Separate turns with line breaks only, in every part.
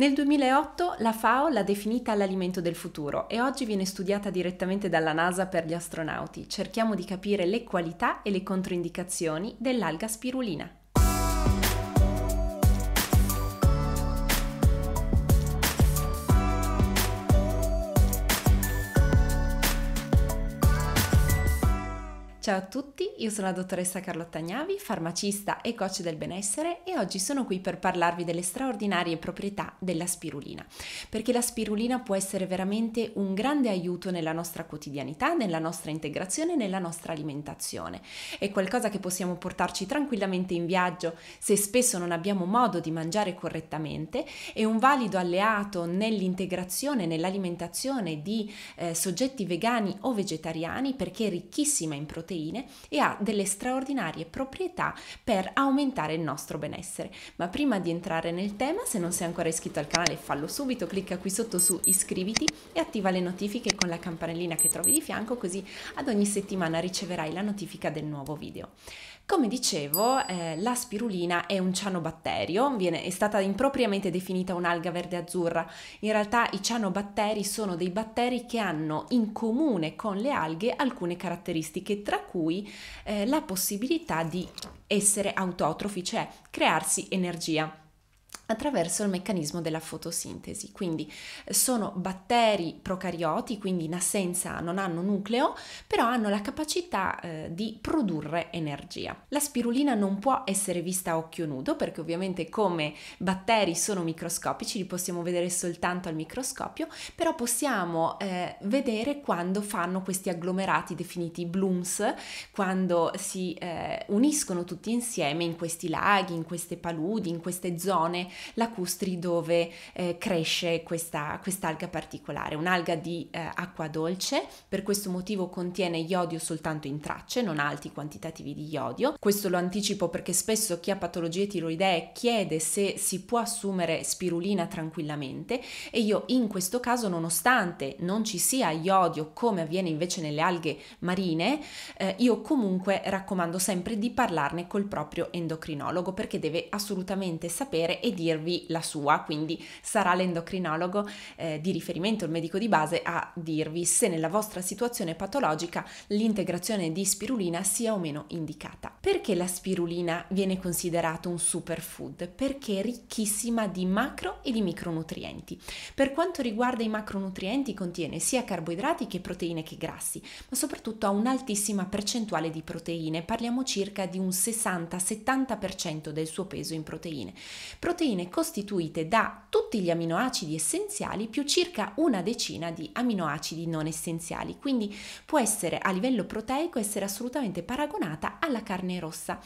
Nel 2008 la FAO l'ha definita l'alimento del futuro e oggi viene studiata direttamente dalla NASA per gli astronauti. Cerchiamo di capire le qualità e le controindicazioni dell'alga spirulina. Ciao a tutti, io sono la dottoressa Carlotta Gnavi, farmacista e coach del benessere e oggi sono qui per parlarvi delle straordinarie proprietà della spirulina, perché la spirulina può essere veramente un grande aiuto nella nostra quotidianità, nella nostra integrazione, nella nostra alimentazione. È qualcosa che possiamo portarci tranquillamente in viaggio se spesso non abbiamo modo di mangiare correttamente, è un valido alleato nell'integrazione, nell'alimentazione di eh, soggetti vegani o vegetariani perché è ricchissima in proteine proteine e ha delle straordinarie proprietà per aumentare il nostro benessere. Ma prima di entrare nel tema, se non sei ancora iscritto al canale, fallo subito, clicca qui sotto su iscriviti e attiva le notifiche con la campanellina che trovi di fianco, così ad ogni settimana riceverai la notifica del nuovo video. Come dicevo, eh, la spirulina è un cianobatterio, viene, è stata impropriamente definita un'alga verde-azzurra. In realtà i cianobatteri sono dei batteri che hanno in comune con le alghe alcune caratteristiche, tra cui eh, la possibilità di essere autotrofi, cioè crearsi energia attraverso il meccanismo della fotosintesi. Quindi eh, sono batteri procarioti, quindi in assenza non hanno nucleo, però hanno la capacità eh, di produrre energia. La spirulina non può essere vista a occhio nudo perché ovviamente come batteri sono microscopici, li possiamo vedere soltanto al microscopio, però possiamo eh, vedere quando fanno questi agglomerati definiti blooms, quando si eh, uniscono tutti insieme in questi laghi, in queste paludi, in queste zone lacustri dove eh, cresce questa, quest'alga particolare, un'alga di eh, acqua dolce, per questo motivo contiene iodio soltanto in tracce, non alti quantitativi di iodio. Questo lo anticipo perché spesso chi ha patologie tiroidee chiede se si può assumere spirulina tranquillamente e io in questo caso nonostante non ci sia iodio come avviene invece nelle alghe marine, eh, io comunque raccomando sempre di parlarne col proprio endocrinologo perché deve assolutamente sapere e dire dirvi la sua, quindi sarà l'endocrinologo eh, di riferimento, il medico di base, a dirvi se nella vostra situazione patologica l'integrazione di spirulina sia o meno indicata. Perché la spirulina viene considerata un superfood? Perché è ricchissima di macro e di micronutrienti. Per quanto riguarda i macronutrienti contiene sia carboidrati che proteine che grassi, ma soprattutto ha un'altissima percentuale di proteine, parliamo circa di un 60-70% del suo peso in proteine. Proteine viene costituite da tutti gli aminoacidi essenziali più circa una decina di aminoacidi non essenziali, quindi può essere a livello proteico essere assolutamente paragonata alla carne rossa.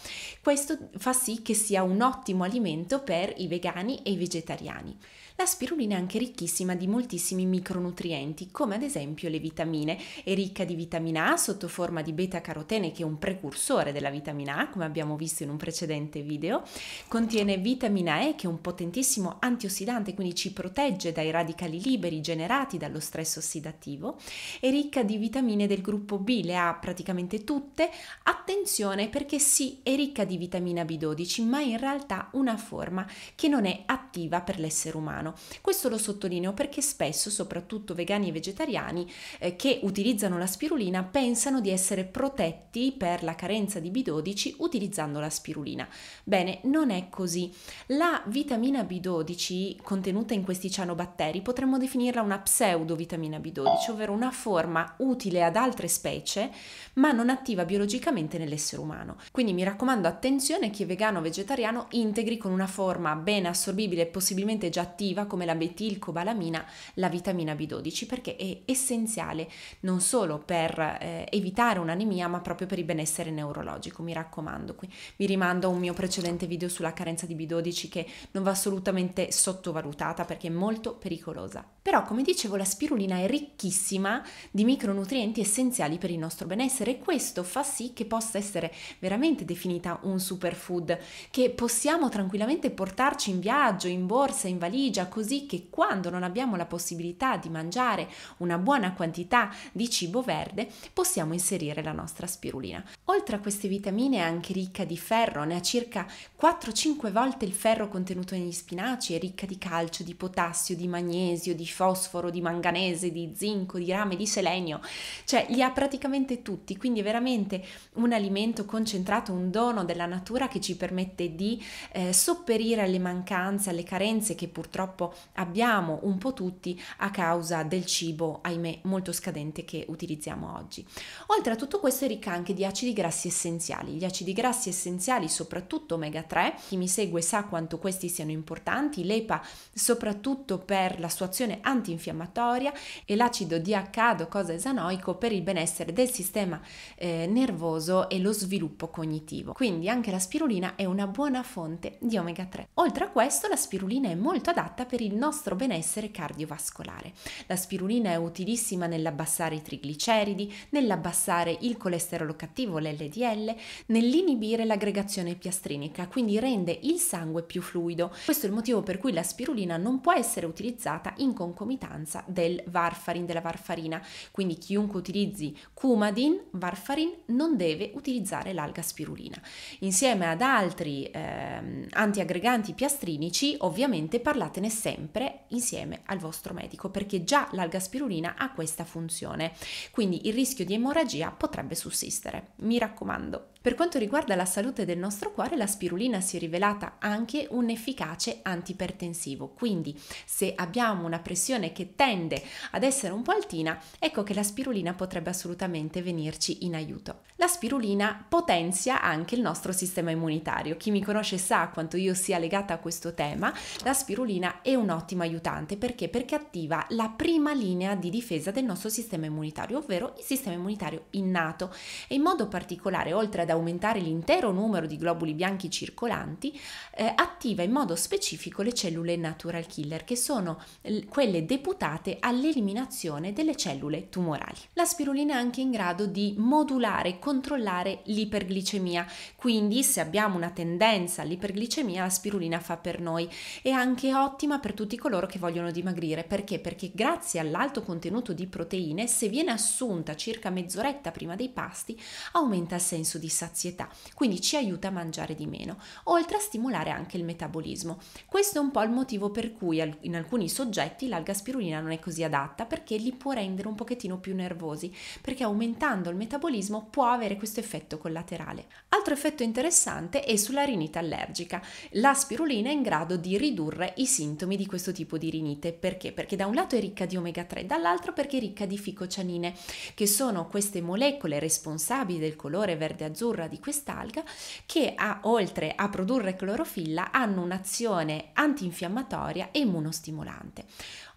Questo fa sì che sia un ottimo alimento per i vegani e i vegetariani. La spirulina è anche ricchissima di moltissimi micronutrienti, come ad esempio le vitamine. È ricca di vitamina A sotto forma di beta-carotene, che è un precursore della vitamina A, come abbiamo visto in un precedente video. Contiene vitamina E, che è un potentissimo antiossidante, quindi ci protegge dai radicali liberi generati dallo stress ossidativo. È ricca di vitamine del gruppo B, le ha praticamente tutte. Attenzione perché sì, è ricca di vitamina B12, ma in realtà una forma che non è attiva per l'essere umano umano. Questo lo sottolineo perché spesso, soprattutto vegani e vegetariani eh, che utilizzano la spirulina, pensano di essere protetti per la carenza di B12 utilizzando la spirulina. Bene, non è così. La vitamina B12 contenuta in questi cianobatteri potremmo definirla una pseudovitamina B12, ovvero una forma utile ad altre specie ma non attiva biologicamente nell'essere umano. Quindi mi raccomando attenzione che vegano o vegetariano integri con una forma ben assorbibile e possibilmente già attiva attiva come la betilcobalamina la vitamina B12 perché è essenziale non solo per eh, evitare un'anemia ma proprio per il benessere neurologico, mi raccomando. Qui vi rimando a un mio precedente video sulla carenza di B12 che non va assolutamente sottovalutata perché è molto pericolosa. Però come dicevo la spirulina è ricchissima di micronutrienti essenziali per il nostro benessere e questo fa sì che possa essere veramente definita un superfood che possiamo tranquillamente portarci in viaggio, in borsa, in valigia, mangia così che quando non abbiamo la possibilità di mangiare una buona quantità di cibo verde possiamo inserire la nostra spirulina. Oltre a queste vitamine è anche ricca di ferro, ne ha circa 4-5 volte il ferro contenuto negli spinaci, è ricca di calcio, di potassio, di magnesio, di fosforo, di manganese, di zinco, di rame, di selenio, cioè li ha praticamente tutti, quindi è veramente un alimento concentrato, un dono della natura che ci permette di eh, sopperire alle mancanze, alle carenze che purtroppo purtroppo abbiamo un po' tutti a causa del cibo, ahimè, molto scadente che utilizziamo oggi. Oltre a tutto questo è ricca anche di acidi grassi essenziali. Gli acidi grassi essenziali, soprattutto omega 3, chi mi segue sa quanto questi siano importanti, l'EPA soprattutto per la sua azione antinfiammatoria e l'acido DHA esanoico, per il benessere del sistema eh, nervoso e lo sviluppo cognitivo. Quindi anche la spirulina è una buona fonte di omega 3. Oltre a questo la spirulina è molto adatta adeguata per il nostro benessere cardiovascolare. La spirulina è utilissima nell'abbassare i trigliceridi, nell'abbassare il colesterolo cattivo, l'LDL, nell'inibire l'aggregazione piastrinica, quindi rende il sangue più fluido. Questo è il motivo per cui la spirulina non può essere utilizzata in concomitanza del varfarin, della varfarina, quindi chiunque utilizzi cumadin, varfarin, non deve utilizzare l'alga spirulina. Insieme ad altri eh, antiaggreganti piastrinici, ovviamente parlatene sempre insieme al vostro medico perché già l'alga spirulina ha questa funzione, quindi il rischio di emorragia potrebbe sussistere. Mi raccomando. Per quanto riguarda la salute del nostro cuore, la spirulina si è rivelata anche un efficace antipertensivo, quindi se abbiamo una pressione che tende ad essere un po' altina, ecco che la spirulina potrebbe assolutamente venirci in aiuto. La spirulina potenzia anche il nostro sistema immunitario. Chi mi conosce sa quanto io sia legata a questo tema. La spirulina è un ottimo aiutante perché? Perché attiva la prima linea di difesa del nostro sistema immunitario, ovvero il sistema immunitario innato e in modo particolare, oltre ad aumentare l'intero numero di globuli bianchi circolanti, eh, attiva in modo specifico le cellule natural killer, che sono quelle deputate all'eliminazione delle cellule tumorali. La spirulina è anche in grado di modulare e controllare l'iperglicemia, quindi se abbiamo una tendenza all'iperglicemia, la spirulina fa per noi. È anche ottima ottima per tutti coloro che vogliono dimagrire. Perché? Perché grazie all'alto contenuto di proteine, se viene assunta circa mezz'oretta prima dei pasti, aumenta il senso di sazietà, quindi ci aiuta a mangiare di meno, oltre a stimolare anche il metabolismo. Questo è un po' il motivo per cui in alcuni soggetti l'alga spirulina non è così adatta, perché li può rendere un pochettino più nervosi, perché aumentando il metabolismo può avere questo effetto collaterale. Altro effetto interessante è sulla rinita allergica. La spirulina è in grado di ridurre i sintomi sintomi di questo tipo di rinite. Perché? Perché da un lato è ricca di omega 3, dall'altro perché è ricca di ficocianine, che sono queste molecole responsabili del colore verde-azzurra di quest'alga, che ha, oltre a produrre clorofilla hanno un'azione antinfiammatoria e immunostimolante.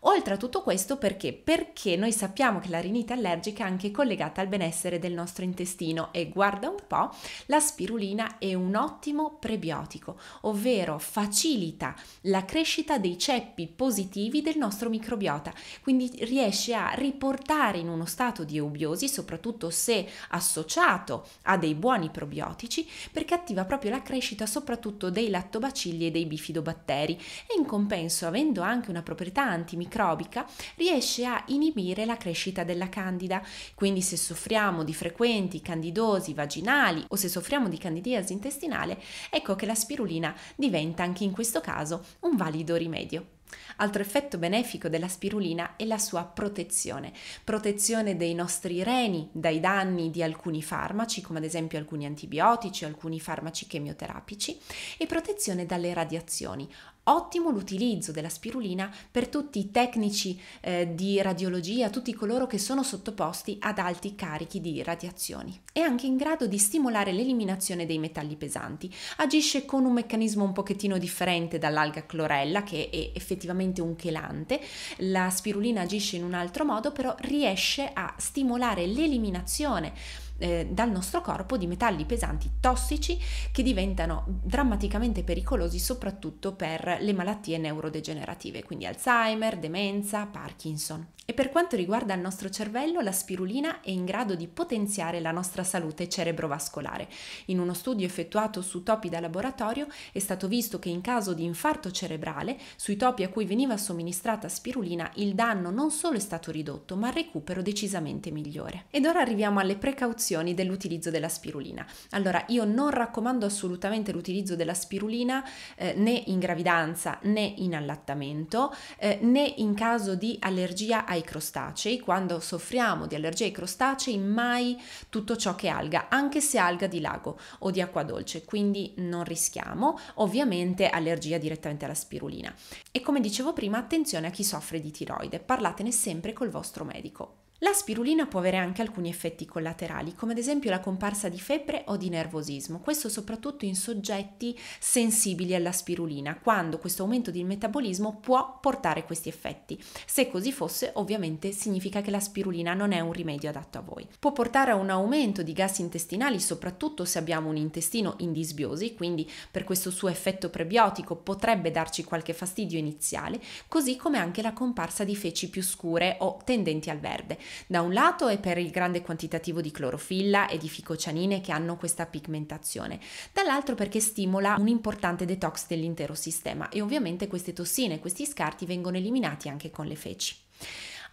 Oltre a tutto questo perché? Perché noi sappiamo che la rinite allergica è anche collegata al benessere del nostro intestino e guarda un po', la spirulina è un ottimo prebiotico, ovvero facilita la crescita dei dei ceppi positivi del nostro microbiota, quindi riesce a riportare in uno stato di eubiosi, soprattutto se associato a dei buoni probiotici, perché attiva proprio la crescita soprattutto dei lattobacilli e dei bifidobatteri e in compenso, avendo anche una proprietà antimicrobica, riesce a inibire la crescita della candida. Quindi se soffriamo di frequenti candidosi vaginali o se soffriamo di candidiasi intestinale, ecco che la spirulina diventa anche in questo caso un valido rimedio rimedio. Altro effetto benefico della spirulina è la sua protezione, protezione dei nostri reni dai danni di alcuni farmaci, come ad esempio alcuni antibiotici, alcuni farmaci chemioterapici, e protezione dalle radiazioni, Ottimo l'utilizzo della spirulina per tutti i tecnici eh, di radiologia, tutti coloro che sono sottoposti ad alti carichi di radiazioni. È anche in grado di stimolare l'eliminazione dei metalli pesanti. Agisce con un meccanismo un pochettino differente dall'alga clorella che è effettivamente un chelante. La spirulina agisce in un altro modo, però riesce a stimolare l'eliminazione eh, dal nostro corpo di metalli pesanti tossici che diventano drammaticamente pericolosi soprattutto per le malattie neurodegenerative, quindi Alzheimer, demenza, Parkinson. E per quanto riguarda il nostro cervello, la spirulina è in grado di potenziare la nostra salute cerebrovascolare. In uno studio effettuato su topi da laboratorio è stato visto che in caso di infarto cerebrale, sui topi a cui veniva somministrata spirulina, il danno non solo è stato ridotto, ma il recupero decisamente migliore. Ed ora arriviamo alle precauzioni distorsioni dell'utilizzo della spirulina. Allora, io non raccomando assolutamente l'utilizzo della spirulina eh, né in gravidanza né in allattamento eh, né in caso di allergia ai crostacei. Quando soffriamo di allergia ai crostacei, mai tutto ciò che è alga, anche se alga di lago o di acqua dolce, quindi non rischiamo. Ovviamente allergia direttamente alla spirulina. E come dicevo prima, attenzione a chi soffre di tiroide, parlatene sempre col vostro medico. La spirulina può avere anche alcuni effetti collaterali, come ad esempio la comparsa di febbre o di nervosismo, questo soprattutto in soggetti sensibili alla spirulina, quando questo aumento del metabolismo può portare questi effetti. Se così fosse, ovviamente significa che la spirulina non è un rimedio adatto a voi. Può portare a un aumento di gas intestinali, soprattutto se abbiamo un intestino in disbiosi, quindi per questo suo effetto prebiotico potrebbe darci qualche fastidio iniziale, così come anche la comparsa di feci più scure o tendenti al verde da un lato è per il grande quantitativo di clorofilla e di ficocianine che hanno questa pigmentazione, dall'altro perché stimola un importante detox dell'intero sistema e ovviamente queste tossine, questi scarti vengono eliminati anche con le feci.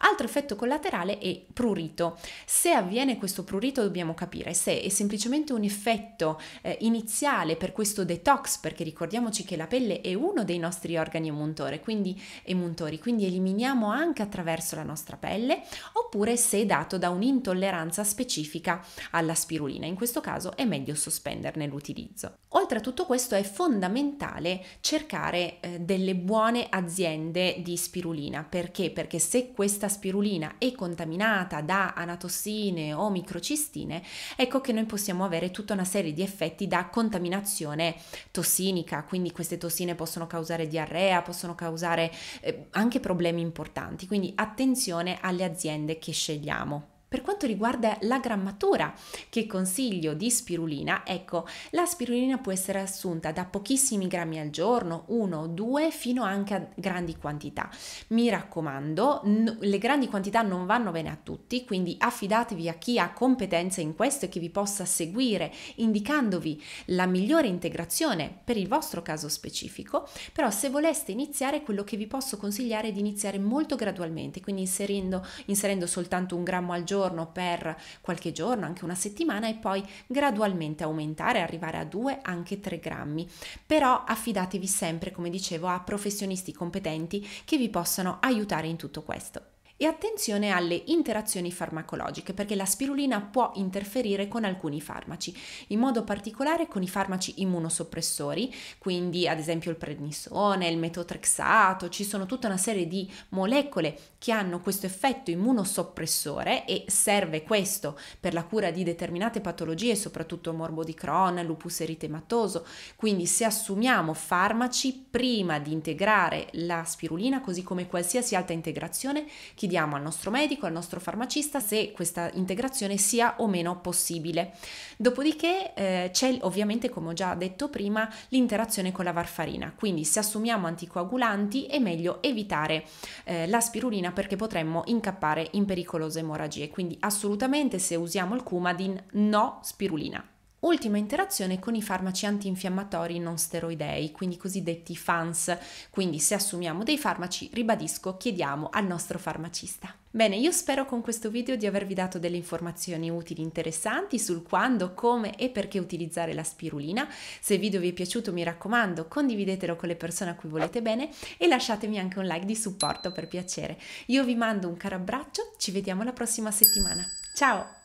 Altro effetto collaterale è prurito. Se avviene questo prurito dobbiamo capire se è semplicemente un effetto eh, iniziale per questo detox, perché ricordiamoci che la pelle è uno dei nostri organi emuntori, quindi, emuntori, quindi eliminiamo anche attraverso la nostra pelle, oppure se è dato da un'intolleranza specifica alla spirulina. In questo caso è meglio sospenderne l'utilizzo. Oltre a tutto questo è fondamentale cercare eh, delle buone aziende di spirulina. Perché? Perché se questa spirulina è contaminata da anatossine o microcistine, ecco che noi possiamo avere tutta una serie di effetti da contaminazione tossinica, quindi queste tossine possono causare diarrea, possono causare eh, anche problemi importanti, quindi attenzione alle aziende che scegliamo. Per quanto riguarda la grammatura che consiglio di spirulina, ecco, la spirulina può essere assunta da pochissimi grammi al giorno, 1, due, fino anche a grandi quantità. Mi raccomando, n- le grandi quantità non vanno bene a tutti, quindi affidatevi a chi ha competenza in questo e che vi possa seguire indicandovi la migliore integrazione per il vostro caso specifico, però se voleste iniziare quello che vi posso consigliare è di iniziare molto gradualmente, quindi inserendo, inserendo soltanto un grammo al giorno, giorno per qualche giorno, anche una settimana e poi gradualmente aumentare, arrivare a 2, anche 3 grammi. Però affidatevi sempre, come dicevo, a professionisti competenti che vi possano aiutare in tutto questo. E attenzione alle interazioni farmacologiche perché la spirulina può interferire con alcuni farmaci, in modo particolare con i farmaci immunosoppressori, quindi ad esempio il prednisone, il metotrexato, ci sono tutta una serie di molecole che hanno questo effetto immunosoppressore e serve questo per la cura di determinate patologie, soprattutto morbo di Crohn, lupus eritematoso. Quindi se assumiamo farmaci prima di integrare la spirulina, così come qualsiasi altra integrazione, chiediamo al nostro medico, al nostro farmacista se questa integrazione sia o meno possibile. Dopodiché eh, c'è ovviamente, come ho già detto prima, l'interazione con la varfarina. Quindi se assumiamo anticoagulanti è meglio evitare eh, la spirulina perché potremmo incappare in pericolose emorragie. Quindi assolutamente se usiamo il Coumadin, no spirulina. Ultima interazione con i farmaci antinfiammatori non steroidei, quindi cosiddetti FANS. Quindi se assumiamo dei farmaci, ribadisco, chiediamo al nostro farmacista. Bene, io spero con questo video di avervi dato delle informazioni utili e interessanti sul quando, come e perché utilizzare la spirulina. Se il video vi è piaciuto mi raccomando condividetelo con le persone a cui volete bene e lasciatemi anche un like di supporto per piacere. Io vi mando un caro abbraccio, ci vediamo la prossima settimana. Ciao!